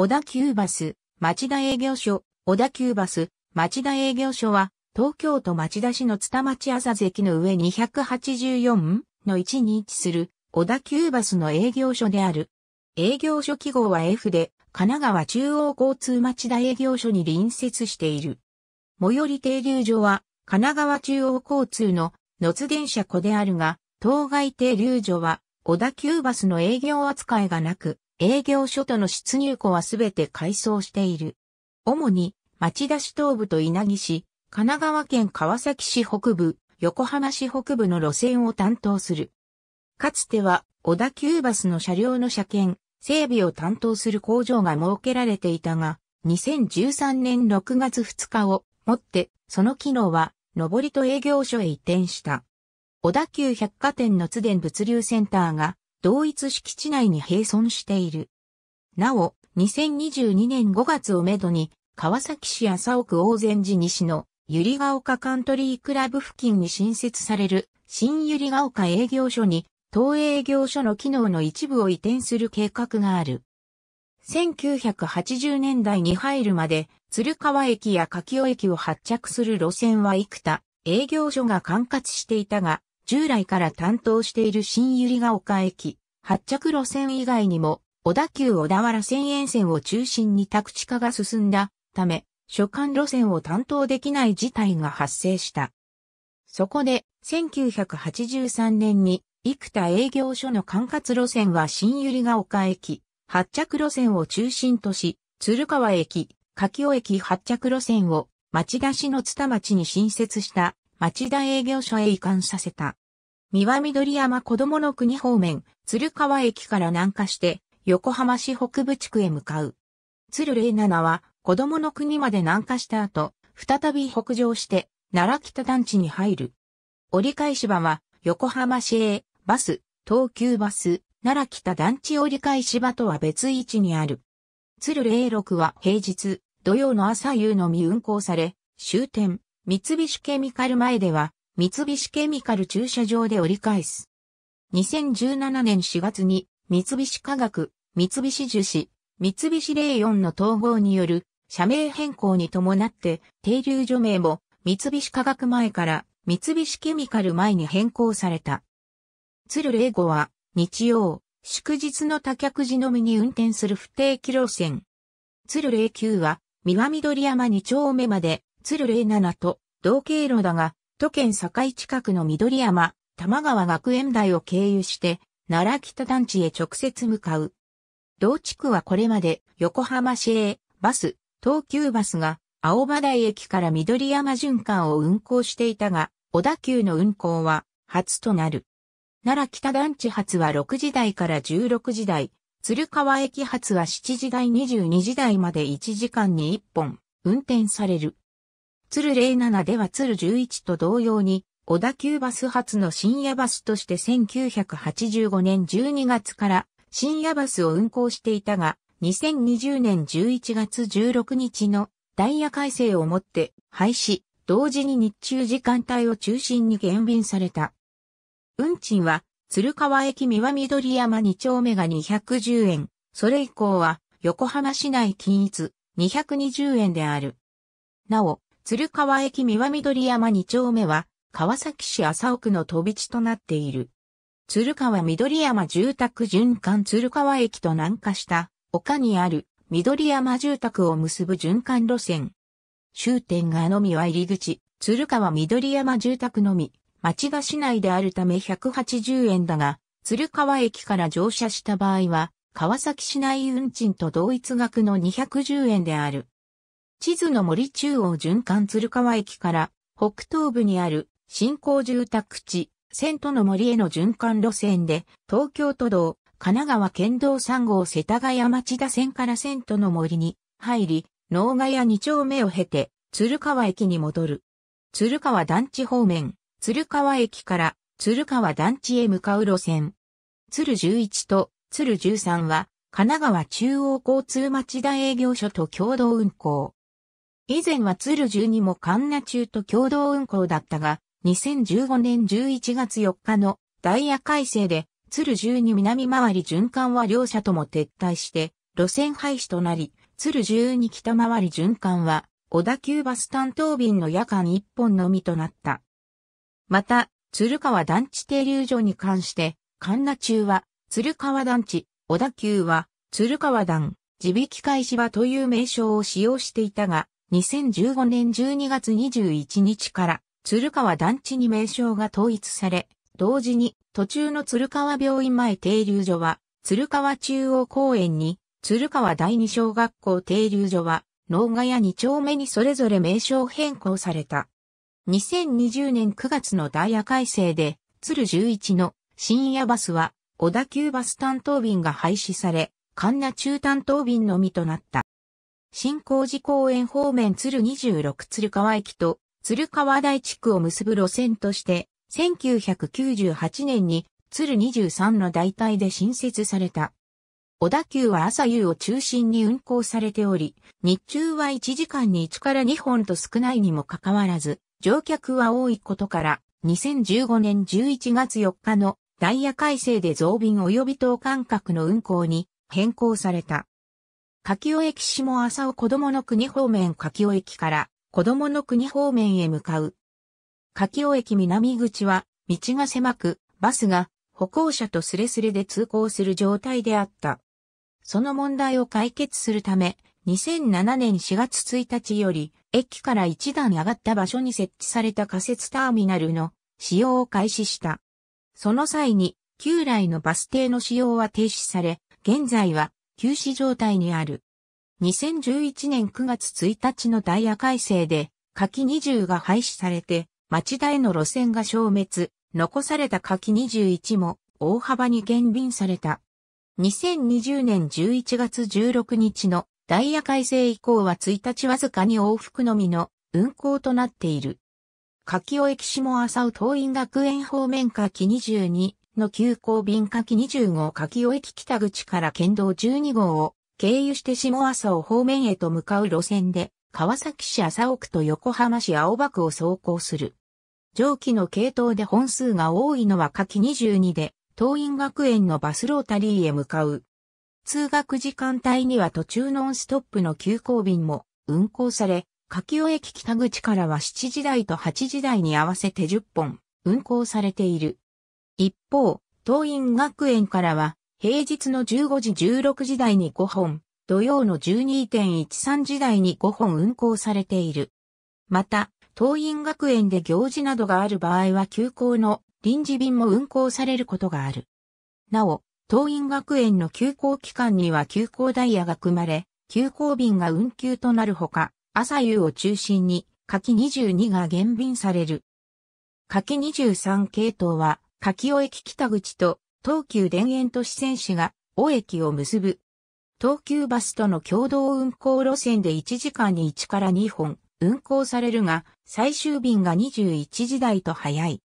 小田急バス、町田営業所、小田急バス、町田営業所は、東京都町田市の津田町浅関の上284の位置に位置する、小田急バスの営業所である。営業所記号は F で、神奈川中央交通町田営業所に隣接している。最寄り停留所は、神奈川中央交通の野津電車庫であるが、当該停留所は、小田急バスの営業扱いがなく、営業所との出入庫はすべて改装している。主に町田市東部と稲城市、神奈川県川崎市北部、横浜市北部の路線を担当する。かつては小田急バスの車両の車検、整備を担当する工場が設けられていたが、2013年6月2日をもってその機能は上りと営業所へ移転した。小田急百貨店の都電物流センターが同一敷地内に併存している。なお、2022年5月をめどに、川崎市麻生区大善寺西の、ゆりが丘カントリークラブ付近に新設される、新ゆりが丘営業所に、東営業所の機能の一部を移転する計画がある。1980年代に入るまで、鶴川駅や柿尾駅を発着する路線は幾多、営業所が管轄していたが、従来から担当している新百合ヶ丘駅、発着路線以外にも、小田急小田原線沿線を中心に宅地化が進んだため、所管路線を担当できない事態が発生した。そこで、1983年に、幾田営業所の管轄路線は新百合ヶ丘駅、発着路線を中心とし、鶴川駅、柿尾駅発着路線を町田市の津田町に新設した町田営業所へ移管させた。三輪緑山子供の国方面、鶴川駅から南下して、横浜市北部地区へ向かう。鶴零七は、子供の国まで南下した後、再び北上して、奈良北団地に入る。折り返し場は、横浜市営、バス、東急バス、奈良北団地折り返し場とは別位置にある。鶴零六は平日、土曜の朝夕のみ運行され、終点、三菱ケミカル前では、三菱ケミカル駐車場で折り返す。2017年4月に三菱化学、三菱樹脂、三菱霊4の統合による社名変更に伴って停留所名も三菱化学前から三菱ケミカル前に変更された。鶴零吾は日曜、祝日の多客時のみに運転する不定期路線。鶴零9は三輪緑山2丁目まで鶴07と同経路だが都県境近くの緑山、玉川学園台を経由して、奈良北団地へ直接向かう。同地区はこれまで横浜市営バス、東急バスが青葉台駅から緑山循環を運行していたが、小田急の運行は初となる。奈良北団地発は6時台から16時台、鶴川駅発は7時台22時台まで1時間に1本運転される。鶴07では鶴11と同様に、小田急バス発の深夜バスとして1985年12月から深夜バスを運行していたが、2020年11月16日のダイヤ改正をもって廃止、同時に日中時間帯を中心に減便された。運賃は、鶴川駅三輪緑山2丁目が210円、それ以降は横浜市内均一220円である。なお、鶴川駅三輪緑山2丁目は、川崎市麻生区の飛び地となっている。鶴川緑山住宅循環鶴川駅と南下した、丘にある緑山住宅を結ぶ循環路線。終点がのみは入り口、鶴川緑山住宅のみ、町が市内であるため180円だが、鶴川駅から乗車した場合は、川崎市内運賃と同一額の210円である。地図の森中央循環鶴川駅から北東部にある新興住宅地、千との森への循環路線で東京都道、神奈川県道3号世田谷町田線から千との森に入り、農ヶ谷2丁目を経て鶴川駅に戻る。鶴川団地方面、鶴川駅から鶴川団地へ向かう路線。鶴11と鶴13は神奈川中央交通町田営業所と共同運行。以前は鶴十二にも神奈中と共同運行だったが、2015年11月4日のダイヤ改正で、鶴十二南回り循環は両社とも撤退して、路線廃止となり、鶴十二北回り循環は、小田急バス担当便の夜間一本のみとなった。また、鶴川団地停留所に関して、神奈中は、鶴川団地、小田急は、鶴川団、地引き返し場という名称を使用していたが、2015年12月21日から鶴川団地に名称が統一され、同時に途中の鶴川病院前停留所は鶴川中央公園に鶴川第二小学校停留所は農家や二丁目にそれぞれ名称変更された。2020年9月のダイヤ改正で鶴11の深夜バスは小田急バス担当便が廃止され、神奈中担当便のみとなった。新工事公園方面鶴26鶴川駅と鶴川台地区を結ぶ路線として、1998年に鶴23の代替で新設された。小田急は朝夕を中心に運行されており、日中は1時間に1から2本と少ないにもかかわらず、乗客は多いことから、2015年11月4日のダイヤ改正で増便及び等間隔の運行に変更された。柿尾駅下浅尾子供の国方面柿尾駅から子供の国方面へ向かう。柿尾駅南口は道が狭く、バスが歩行者とすれすれで通行する状態であった。その問題を解決するため、2007年4月1日より、駅から一段上がった場所に設置された仮設ターミナルの使用を開始した。その際に、旧来のバス停の使用は停止され、現在は休止状態にある。2011年9月1日のダイヤ改正で、柿20が廃止されて、町田への路線が消滅、残された柿21も大幅に減便された。2020年11月16日のダイヤ改正以降は1日わずかに往復のみの運行となっている。柿尾駅下浅尾東院学園方面柿22の急行便夏季2 5柿尾駅北口から県道12号を経由して下麻生方面へと向かう路線で、川崎市麻生区と横浜市青葉区を走行する。上記の系統で本数が多いのは夏季22で、東院学園のバスロータリーへ向かう。通学時間帯には途中ノンストップの急行便も運行され、柿尾駅北口からは7時台と8時台に合わせて10本運行されている。一方、東院学園からは、平日の15時16時台に5本、土曜の12.13時台に5本運行されている。また、東院学園で行事などがある場合は休校の臨時便も運行されることがある。なお、東院学園の休校期間には休校ダイヤが組まれ、休校便が運休となるほか、朝夕を中心に、夏季22が減便される。夏季23系統は、柿尾駅北口と東急田園都市線市が尾駅を結ぶ。東急バスとの共同運行路線で1時間に1から2本運行されるが、最終便が21時台と早い。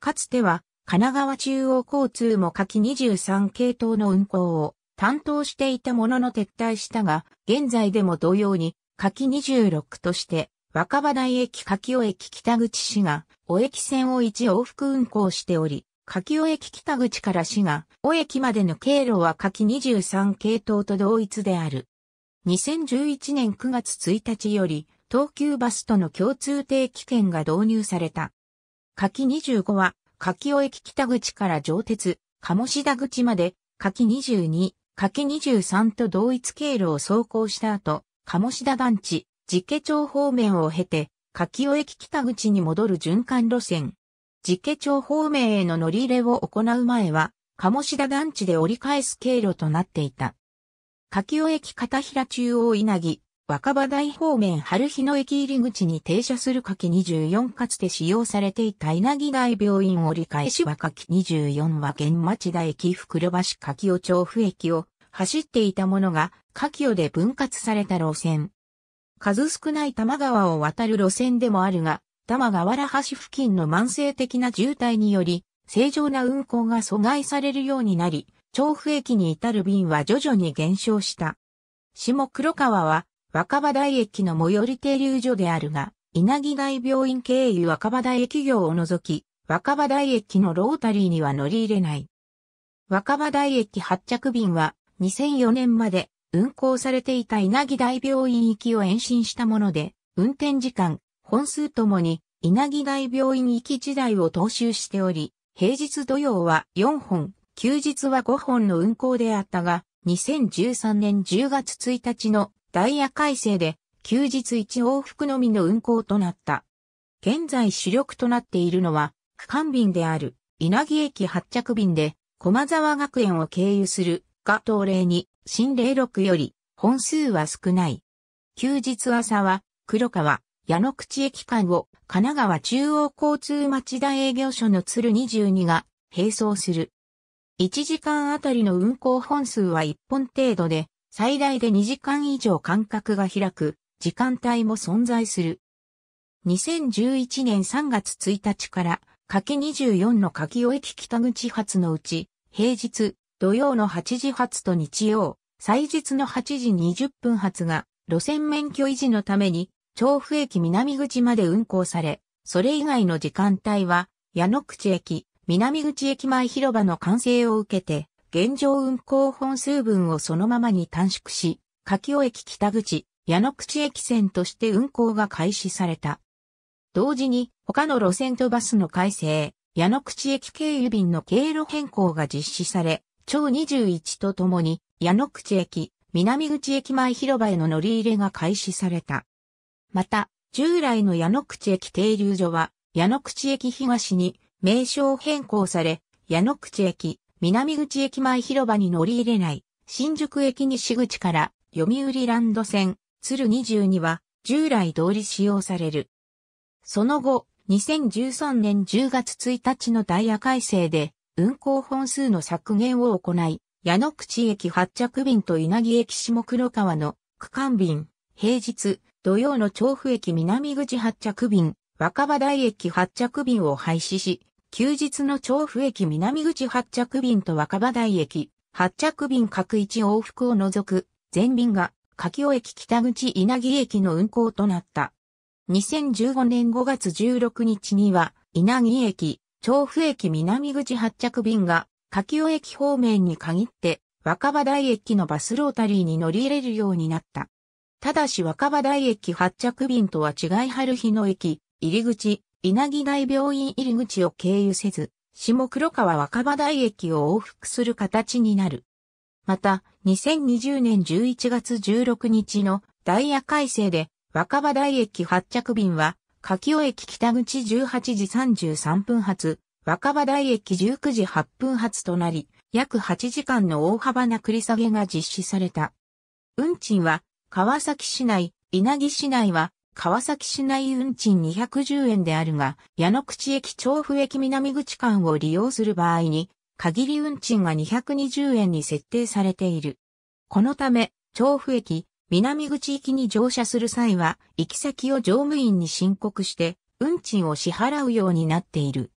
かつては、神奈川中央交通も柿23系統の運行を担当していたものの撤退したが、現在でも同様に柿26として若葉台駅柿尾駅北口市が、尾駅線を一往復運行しており、柿尾駅北口から市が、尾駅までの経路は柿23系統と同一である。2011年9月1日より、東急バスとの共通定期券が導入された。柿25は、柿尾駅北口から上鉄、鴨志田口まで、柿22、柿23と同一経路を走行した後、鴨志田団地、実家町方面を経て、柿尾駅北口に戻る循環路線。実家町方面への乗り入れを行う前は、鴨志田団地で折り返す経路となっていた。柿尾駅片平中央稲城、若葉台方面春日野駅入り口に停車する柿24かつて使用されていた稲城台病院折り返しは柿24は現町田駅袋橋柿尾調布駅を走っていたものが柿尾で分割された路線。数少ない多摩川を渡る路線でもあるが、多摩川原橋付近の慢性的な渋滞により、正常な運行が阻害されるようになり、調布駅に至る便は徐々に減少した。下黒川は若葉台駅の最寄り停留所であるが、稲城大病院経由若葉台駅業を除き、若葉台駅のロータリーには乗り入れない。若葉台駅発着便は2004年まで運行されていた稲城大病院行きを延伸したもので、運転時間、本数ともに稲城大病院行き時代を踏襲しており、平日土曜は4本、休日は5本の運行であったが、2013年10月1日のダイヤ改正で、休日1往復のみの運行となった。現在主力となっているのは、区間便である、稲城駅発着便で、駒沢学園を経由するが東例に、新霊録より本数は少ない。休日朝は黒川、矢野口駅間を神奈川中央交通町田営業所の鶴22が並走する。1時間あたりの運行本数は1本程度で、最大で2時間以上間隔が開く時間帯も存在する。2011年3月1日から、柿24の柿尾駅北口発のうち、平日、土曜の8時発と日曜、祭日の8時20分発が、路線免許維持のために、調布駅南口まで運行され、それ以外の時間帯は、矢野口駅、南口駅前広場の完成を受けて、現状運行本数分をそのままに短縮し、柿尾駅北口、矢野口駅線として運行が開始された。同時に、他の路線とバスの改正、矢野口駅経由便の経路変更が実施され、超21とともに、矢野口駅、南口駅前広場への乗り入れが開始された。また、従来の矢野口駅停留所は、矢野口駅東に名称変更され、矢野口駅、南口駅前広場に乗り入れない、新宿駅西口から読売ランド線、鶴22は従来通り使用される。その後、2013年10月1日のダイヤ改正で、運行本数の削減を行い、矢野口駅発着便と稲城駅下黒川の区間便、平日、土曜の調布駅南口発着便、若葉台駅発着便を廃止し、休日の調布駅南口発着便と若葉台駅発着便各一往復を除く全便が柿尾駅北口稲城駅の運行となった。2015年5月16日には稲城駅調布駅南口発着便が、柿尾駅方面に限って、若葉台駅のバスロータリーに乗り入れるようになった。ただし若葉台駅発着便とは違い春日野駅、入り口、稲城台病院入り口を経由せず、下黒川若葉台駅を往復する形になる。また、2020年11月16日のダイヤ改正で若葉台駅発着便は柿尾駅北口18時33分発、若葉台駅19時8分発となり、約8時間の大幅な繰り下げが実施された。運賃は、川崎市内、稲城市内は、川崎市内運賃210円であるが、矢野口駅調布駅南口間を利用する場合に、限り運賃が220円に設定されている。このため、調布駅、南口行きに乗車する際は、行き先を乗務員に申告して、運賃を支払うようになっている。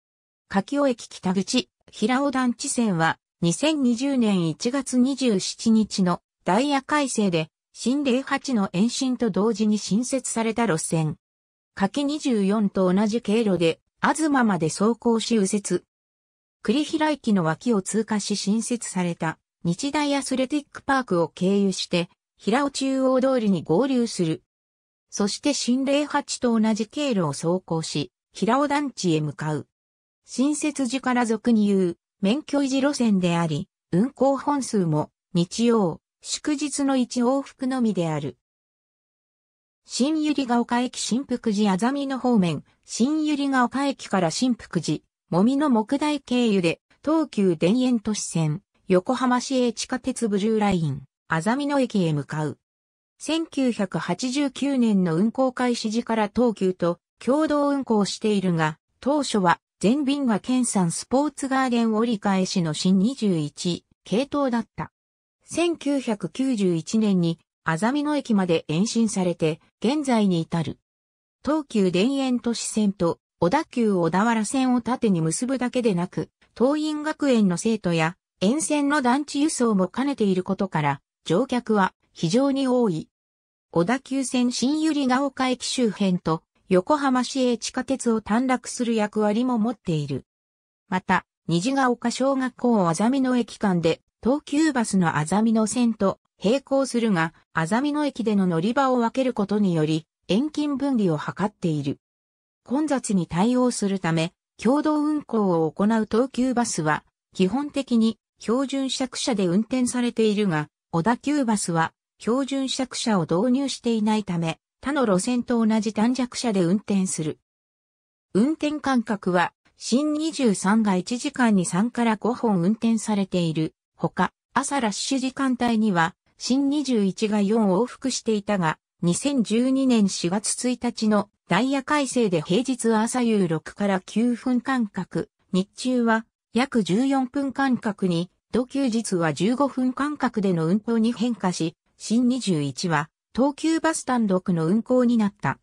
柿尾駅北口、平尾団地線は、2020年1月27日のダイヤ改正で、新08の延伸と同時に新設された路線。柿24と同じ経路で、東まで走行し右折。栗平駅の脇を通過し新設された、日大アスレティックパークを経由して、平尾中央通りに合流する。そして新霊八と同じ経路を走行し、平尾団地へ向かう。新設寺から俗に言う、免許維持路線であり、運行本数も日曜、祝日の一往復のみである。新百合ヶ丘駅新福寺あざみの方面、新百合ヶ丘駅から新福寺、もみの木台経由で、東急田園都市線、横浜市営地下鉄ブルーライン、あざみ野駅へ向かう。1989年の運行開始時から東急と共同運行しているが、当初は全便が県産スポーツガーデン折り返しの新21系統だった。1991年にあざみ野駅まで延伸されて、現在に至る。東急田園都市線と小田急小田原線を縦に結ぶだけでなく、東院学園の生徒や沿線の団地輸送も兼ねていることから、乗客は非常に多い。小田急線新百合ヶ丘駅周辺と横浜市営地下鉄を短絡する役割も持っている。また、虹ヶ丘小学校あざみ野駅間で東急バスのあざみ野線と並行するが、あざみ野駅での乗り場を分けることにより、遠近分離を図っている。混雑に対応するため、共同運行を行う東急バスは、基本的に標準車車で運転されているが、小田急バスは標準尺車を導入していないため、他の路線と同じ短尺車で運転する。運転間隔は、新23が1時間に3から5本運転されている。ほか、朝ラッシュ時間帯には、新21が4往復していたが、2012年4月1日のダイヤ改正で平日は朝夕6から9分間隔、日中は約14分間隔に東休日は15分間隔での運行に変化し、新21は東急バス単独の運行になった。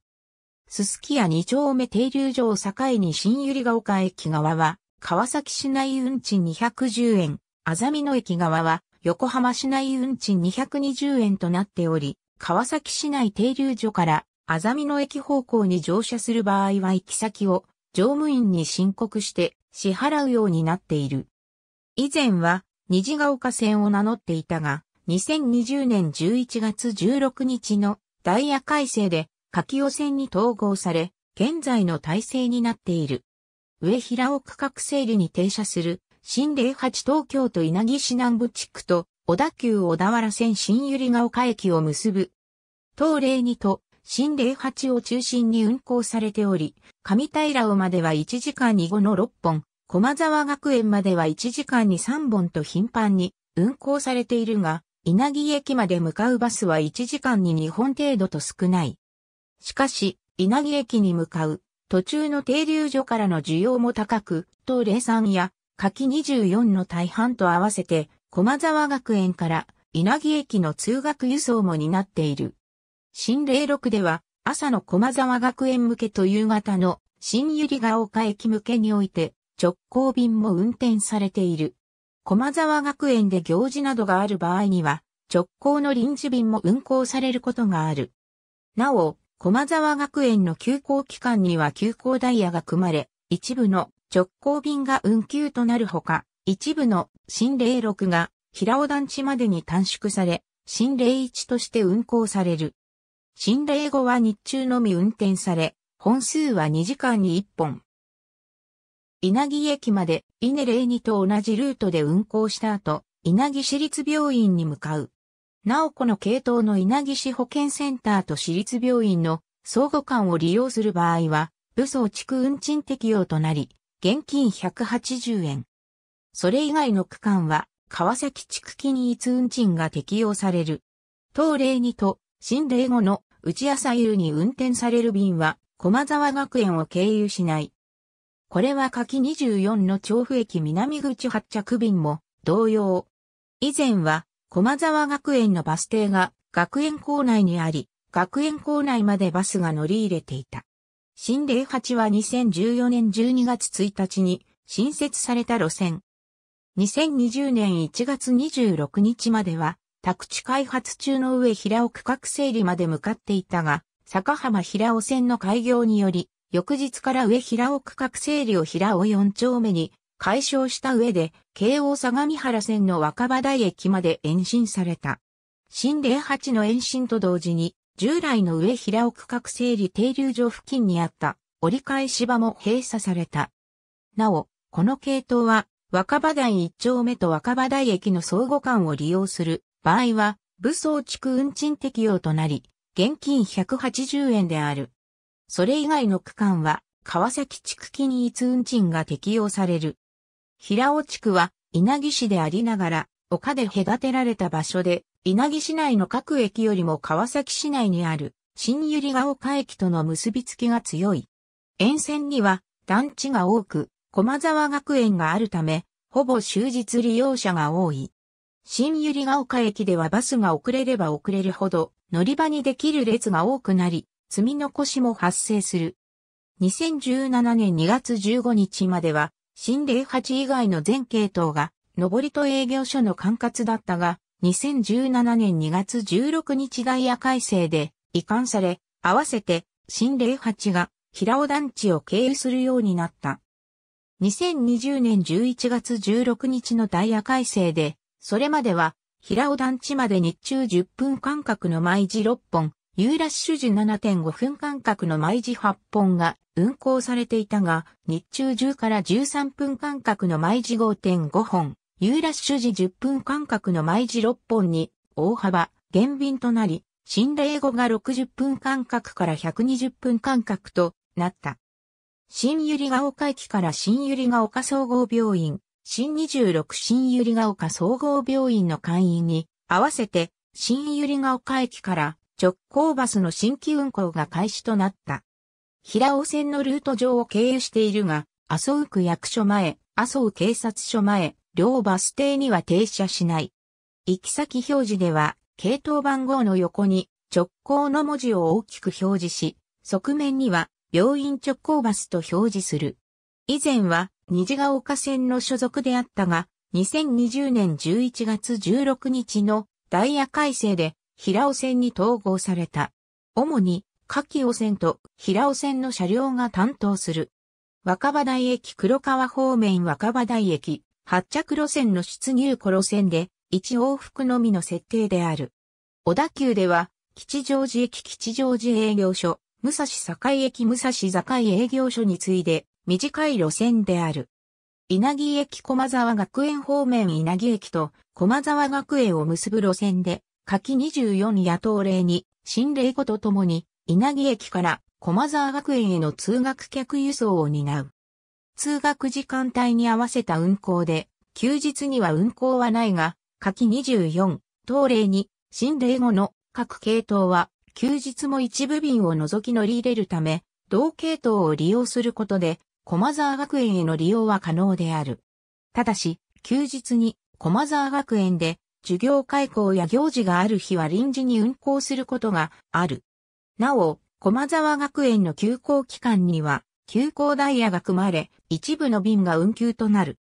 すすきや2丁目停留所を境に新百合ヶ丘駅側は、川崎市内運賃210円、あざみ野駅側は、横浜市内運賃220円となっており、川崎市内停留所から、あざみ野駅方向に乗車する場合は行き先を、乗務員に申告して、支払うようになっている。以前は、虹ヶ丘線を名乗っていたが、2020年11月16日のダイヤ改正で柿尾線に統合され、現在の体制になっている。上平尾区画整理に停車する新0八東京都稲城市南部地区と小田急小田原線新百合ヶ丘駅を結ぶ。東霊二と新0八を中心に運行されており、上平尾までは1時間に後の6本、駒沢学園までは1時間に3本と頻繁に運行されているが、稲城駅まで向かうバスは1時間に2本程度と少ない。しかし、稲城駅に向かう途中の停留所からの需要も高く、東霊山や柿24の大半と合わせて、駒沢学園から稲城駅の通学輸送も担っている。新霊6では、朝の駒沢学園向けと夕方の新百合ヶ丘駅向けにおいて、直行便も運転されている。駒沢学園で行事などがある場合には、直行の臨時便も運行されることがある。なお、駒沢学園の休校期間には休校ダイヤが組まれ、一部の直行便が運休となるほか、一部の新霊6が平尾団地までに短縮され、新霊1として運行される。新霊5は日中のみ運転され、本数は2時間に1本。稲城駅まで、稲ネレと同じルートで運行した後、稲城市立病院に向かう。なおこの系統の稲城市保健センターと市立病院の相互間を利用する場合は、武装地区運賃適用となり、現金180円。それ以外の区間は、川崎地区い一運賃が適用される。当例2と、新例後の内朝夕に運転される便は、駒沢学園を経由しない。これは柿24の調布駅南口発着便も同様。以前は駒沢学園のバス停が学園構内にあり、学園構内までバスが乗り入れていた。新零8は2014年12月1日に新設された路線。2020年1月26日までは、宅地開発中の上平尾区画整理まで向かっていたが、坂浜平尾線の開業により、翌日から上平尾区画整理を平尾4丁目に解消した上で、京王相模原線の若葉台駅まで延伸された。新霊8の延伸と同時に、従来の上平尾区画整理停留所付近にあった折り返し場も閉鎖された。なお、この系統は若葉台1丁目と若葉台駅の相互間を利用する場合は、武装地区運賃適用となり、現金180円である。それ以外の区間は、川崎地区均一運賃が適用される。平尾地区は、稲城市でありながら、丘で隔てられた場所で、稲城市内の各駅よりも川崎市内にある、新百合ヶ丘駅との結びつきが強い。沿線には、団地が多く、駒沢学園があるため、ほぼ終日利用者が多い。新百合ヶ丘駅ではバスが遅れれば遅れるほど、乗り場にできる列が多くなり、積み残しも発生する。2017年2月15日までは、新零8以外の全系統が、上りと営業所の管轄だったが、2017年2月16日ダイヤ改正で移管され、合わせて新零8が平尾団地を経由するようになった。2020年11月16日のダイヤ改正で、それまでは平尾団地まで日中10分間隔の毎時6本、ユーラッシュ時7.5分間隔の毎時8本が運行されていたが、日中10から13分間隔の毎時5.5本、ユーラッシュ時10分間隔の毎時6本に大幅減便となり、新霊後が60分間隔から120分間隔となった。新百合ヶ丘駅から新百合ヶ丘総合病院、新26新百合ヶ丘総合病院の会員に合わせて新百合ヶ丘駅から直行バスの新規運行が開始となった。平尾線のルート上を経由しているが、麻生区役所前、麻生警察署前、両バス停には停車しない。行き先表示では、系統番号の横に直行の文字を大きく表示し、側面には病院直行バスと表示する。以前は虹ヶ丘線の所属であったが、2020年11月16日のダイヤ改正で平尾線に統合された。主に、柿尾線と平尾線の車両が担当する。若葉台駅黒川方面若葉台駅、発着路線の出入庫路線で、一往復のみの設定である。小田急では、吉祥寺駅吉祥寺営業所、武蔵境駅武蔵境営業所に次いで、短い路線である。稲城駅駒沢学園方面稲城駅と駒沢学園を結ぶ路線で、柿24野党令に、新令子とともに、稲城駅から駒沢学園への通学客輸送を担う。通学時間帯に合わせた運行で、休日には運行はないが、柿24、東例に、新例後の各系統は、休日も一部便を除き乗り入れるため、同系統を利用することで、駒沢学園への利用は可能である。ただし、休日に駒沢学園で授業開講や行事がある日は臨時に運行することがある。なお、駒沢学園の休校期間には、休校ダイヤが組まれ、一部の便が運休となる。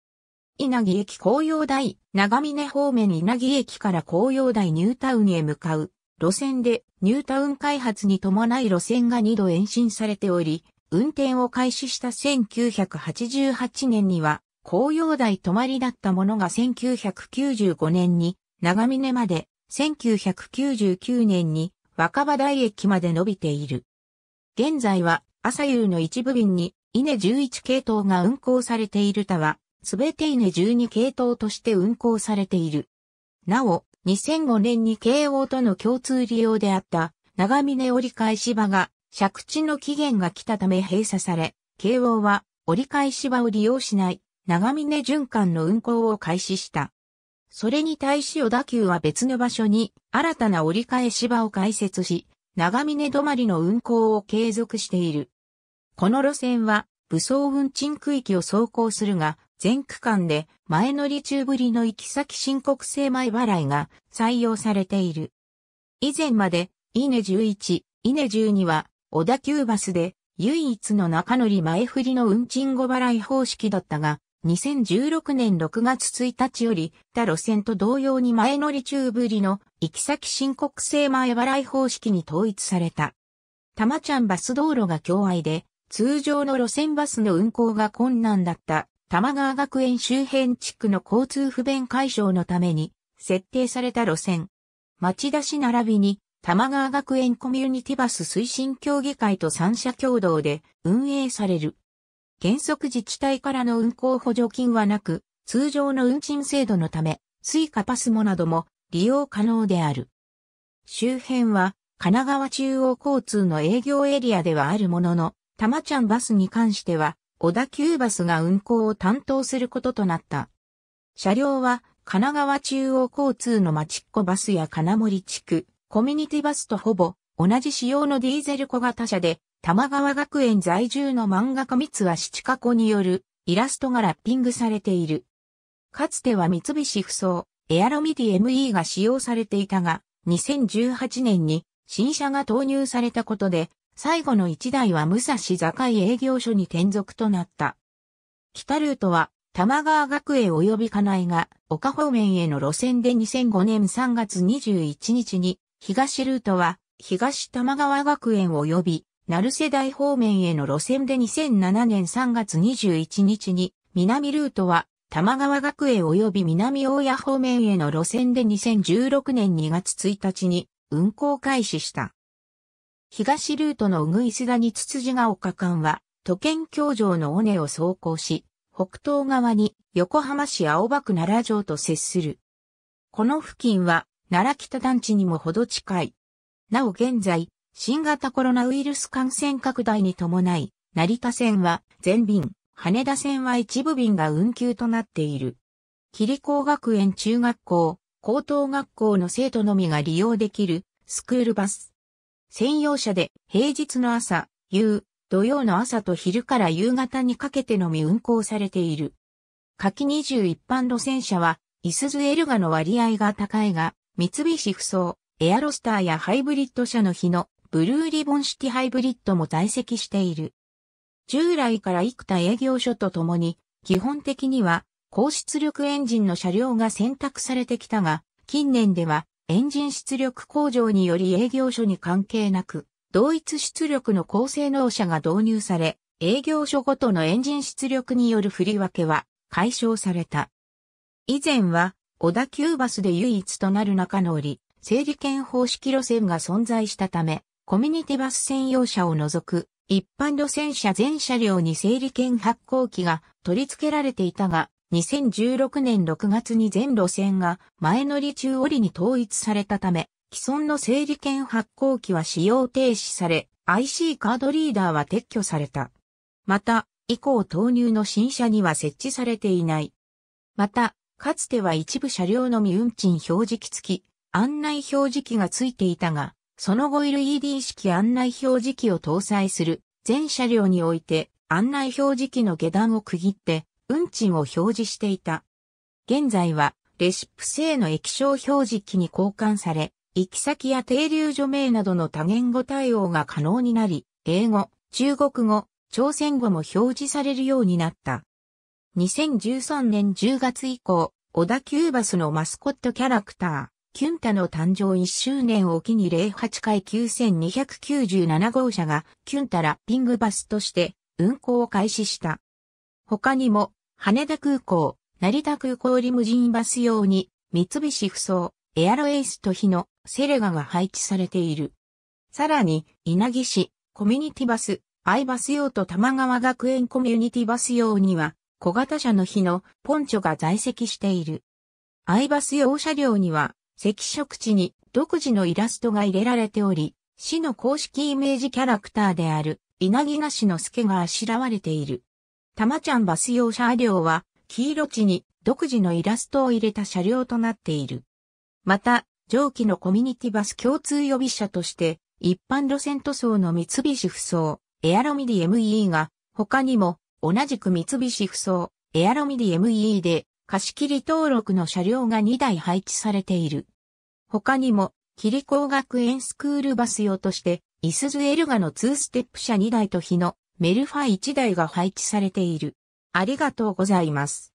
稲城駅紅葉台、長峰方面稲城駅から紅葉台ニュータウンへ向かう路線でニュータウン開発に伴い路線が2度延伸されており、運転を開始した1988年には紅葉台泊まりだったものが1995年に長峰まで1999年に若葉台駅まで伸びている。現在は朝夕の一部便に稲11系統が運行されている他は、すべて稲12系統として運行されている。なお、2005年に慶応との共通利用であった長峰折り返し場が借地の期限が来たため閉鎖され、慶応は折り返し場を利用しない長峰循環の運行を開始した。それに対し小田急は別の場所に新たな折り返し場を開設し、長峰止まりの運行を継続している。この路線は武装運賃区域を走行するが、全区間で前乗り中ぶりの行き先申告制前払いが採用されている。以前まで、イネ11、イネ12は、小田急バスで唯一の中乗り前振りの運賃後払い方式だったが、2016年6月1日より、他路線と同様に前乗り中ぶりの行き先申告制前払い方式に統一された。玉ちゃんバス道路が境愛で、通常の路線バスの運行が困難だった玉川学園周辺地区の交通不便解消のために設定された路線。町田市並びに玉川学園コミュニティバス推進協議会と三者共同で運営される。原則自治体からの運行補助金はなく、通常の運賃制度のため、スイカパスモなども利用可能である。周辺は神奈川中央交通の営業エリアではあるものの、たまちゃんバスに関しては、小田急バスが運行を担当することとなった。車両は神奈川中央交通の町っ子バスや金森地区、コミュニティバスとほぼ同じ仕様のディーゼル小型車で、玉川学園在住の漫画家三は七加子によるイラストがラッピングされている。かつては三菱不走、エアロミディ ME が使用されていたが、2018年に新車が投入されたことで、最後の一台は武蔵境営業所に転属となった。北ルートは玉川学園及び金井が岡方面への路線で2005年3月21日に、東ルートは東玉川学園及び成瀬台方面への路線で2007年3月21日に、南ルートは、玉川学園及び南大谷方面への路線で2016年2月1日に運行開始した。東ルートのうぐいす谷つつじが丘間は、都県境上の尾根を走行し、北東側に横浜市青葉区奈良城と接する。この付近は奈良北団地にもほど近い。なお現在、新型コロナウイルス感染拡大に伴い、成田線は全便、羽田線は一部便が運休となっている。霧高学園中学校、高等学校の生徒のみが利用できるスクールバス。専用車で平日の朝、夕、土曜の朝と昼から夕方にかけてのみ運行されている。夏季2 1一般路線車は、イスズエルガの割合が高いが、三菱不走、エアロスターやハイブリッド車の日のブルーリボンシティハイブリッドも在籍している。従来から幾多営業所とともに、基本的には高出力エンジンの車両が選択されてきたが、近年ではエンジン出力向上により営業所に関係なく、同一出力の高性能車が導入され、営業所ごとのエンジン出力による振り分けは解消された。以前は、小田急バスで唯一となる中乗り、整理券方式路線が存在したため、コミュニティバス専用車を除く、一般路線車全車両に整理券発行機が取り付けられていたが、2016年6月に全路線が前乗り中折に統一されたため、既存の整理券発行機は使用停止され、IC カードリーダーは撤去された。また、以降投入の新車には設置されていない。また、かつては一部車両のみ運賃表示機付き、案内表示機が付いていたが、その後 LED 式案内表示器を搭載する全車両において案内表示器の下段を区切って運賃を表示していた。現在はレシップ製の液晶表示器に交換され、行き先や停留所名などの多言語対応が可能になり、英語、中国語、朝鮮語も表示されるようになった。2013年10月以降、小田急バスのマスコットキャラクター。キュンタの誕生1周年を機に08回9297号車がキュンタラッピングバスとして運行を開始した。他にも、羽田空港、成田空港リムジンバス用に、三菱ふそう、エアロエイスと日のセレガが配置されている。さらに、稲城市、コミュニティバス、アイバス用と玉川学園コミュニティバス用には、小型車の日のポンチョが在籍している。アイバス用車両には、赤色地に独自のイラストが入れられており、市の公式イメージキャラクターである稲城菓子の助があしらわれている。たまちゃんバス用車両は黄色地に独自のイラストを入れた車両となっている。また、上記のコミュニティバス共通予備車として、一般路線塗装の三菱不装、エアロミディ m e が、他にも、同じく三菱不装、エアロミディ m e で、貸切登録の車両が2台配置されている。他にも、霧工学園スクールバス用として、イスズエルガの2ステップ車2台と日のメルファ1台が配置されている。ありがとうございます。